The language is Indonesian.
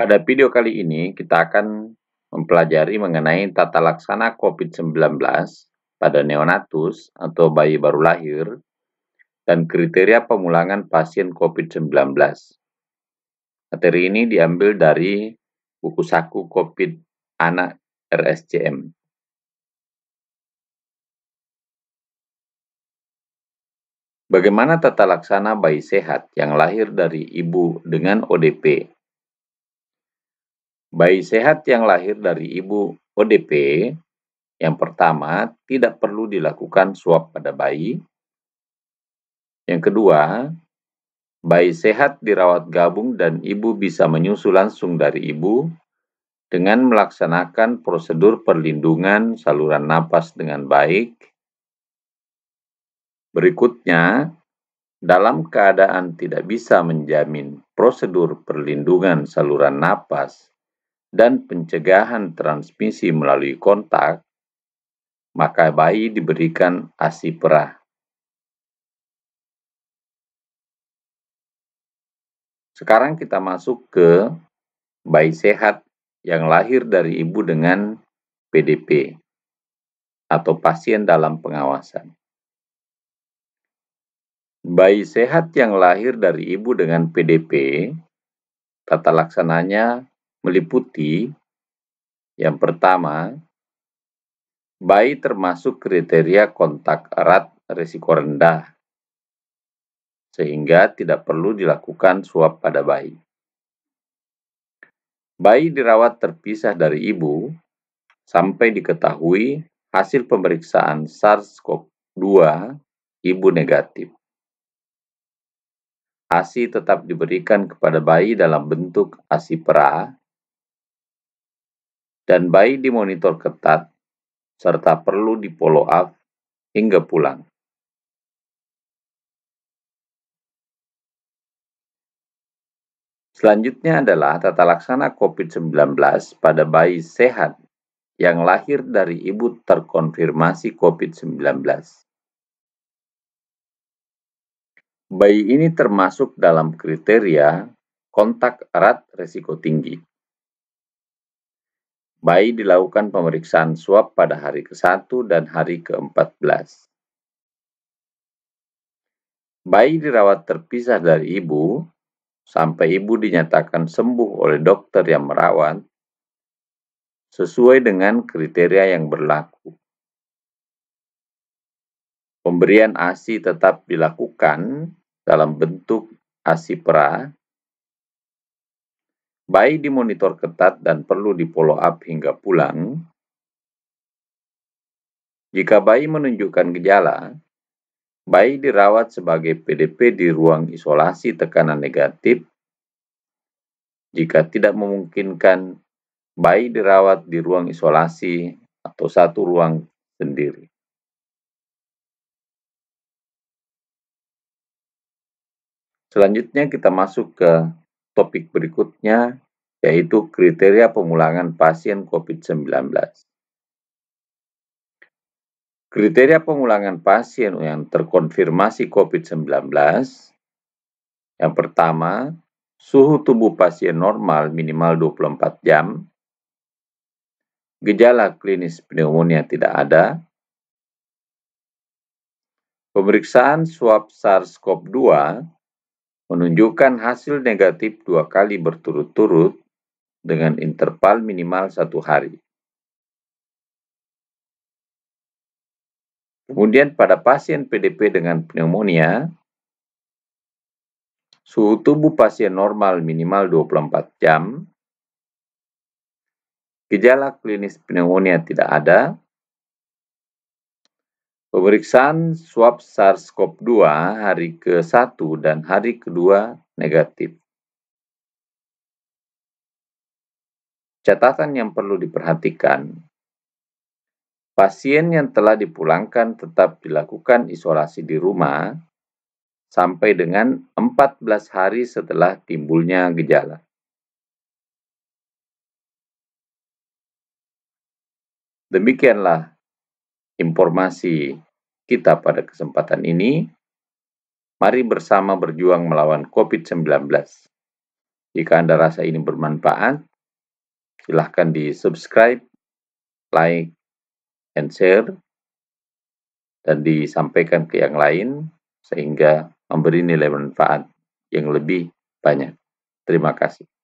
Pada video kali ini kita akan mempelajari mengenai tata laksana COVID-19 pada neonatus atau bayi baru lahir dan kriteria pemulangan pasien COVID-19. Materi ini diambil dari buku saku COVID anak RSCM. Bagaimana tata laksana bayi sehat yang lahir dari ibu dengan ODP Bayi sehat yang lahir dari ibu ODP, yang pertama, tidak perlu dilakukan swab pada bayi. Yang kedua, bayi sehat dirawat gabung dan ibu bisa menyusu langsung dari ibu dengan melaksanakan prosedur perlindungan saluran napas dengan baik. Berikutnya, dalam keadaan tidak bisa menjamin prosedur perlindungan saluran napas dan pencegahan transmisi melalui kontak, maka bayi diberikan ASI perah. Sekarang kita masuk ke bayi sehat yang lahir dari ibu dengan PDP atau pasien dalam pengawasan. Bayi sehat yang lahir dari ibu dengan PDP, tata laksananya meliputi yang pertama, bayi termasuk kriteria kontak erat risiko rendah, sehingga tidak perlu dilakukan suap pada bayi. Bayi dirawat terpisah dari ibu sampai diketahui hasil pemeriksaan SARS-CoV-2 ibu negatif. ASI tetap diberikan kepada bayi dalam bentuk ASI perah dan bayi dimonitor ketat serta perlu di follow up hingga pulang. Selanjutnya adalah tata laksana COVID-19 pada bayi sehat yang lahir dari ibu terkonfirmasi COVID-19. Bayi ini termasuk dalam kriteria kontak erat risiko tinggi bayi dilakukan pemeriksaan swab pada hari ke-1 dan hari ke-14. Bayi dirawat terpisah dari ibu sampai ibu dinyatakan sembuh oleh dokter yang merawat sesuai dengan kriteria yang berlaku. Pemberian ASI tetap dilakukan dalam bentuk ASI perah. Bayi dimonitor ketat dan perlu di up hingga pulang. Jika bayi menunjukkan gejala, bayi dirawat sebagai PDP di ruang isolasi tekanan negatif. Jika tidak memungkinkan, bayi dirawat di ruang isolasi atau satu ruang sendiri. Selanjutnya kita masuk ke topik berikutnya, yaitu kriteria pemulangan pasien COVID-19. Kriteria pemulangan pasien yang terkonfirmasi COVID-19 yang pertama, suhu tubuh pasien normal minimal 24 jam, gejala klinis pneumonia tidak ada, pemeriksaan swab SARS-CoV-2 menunjukkan hasil negatif dua kali berturut-turut dengan interval minimal satu hari. Kemudian pada pasien PDP dengan pneumonia, suhu tubuh pasien normal minimal 24 jam, gejala klinis pneumonia tidak ada, Pemeriksaan swab SARS-CoV-2 hari ke-1 dan hari ke-2 negatif. Catatan yang perlu diperhatikan, pasien yang telah dipulangkan tetap dilakukan isolasi di rumah sampai dengan 14 hari setelah timbulnya gejala. Demikianlah informasi kita pada kesempatan ini, mari bersama berjuang melawan COVID-19. Jika Anda rasa ini bermanfaat, silahkan di-subscribe, like, and share, dan disampaikan ke yang lain sehingga memberi nilai manfaat yang lebih banyak. Terima kasih.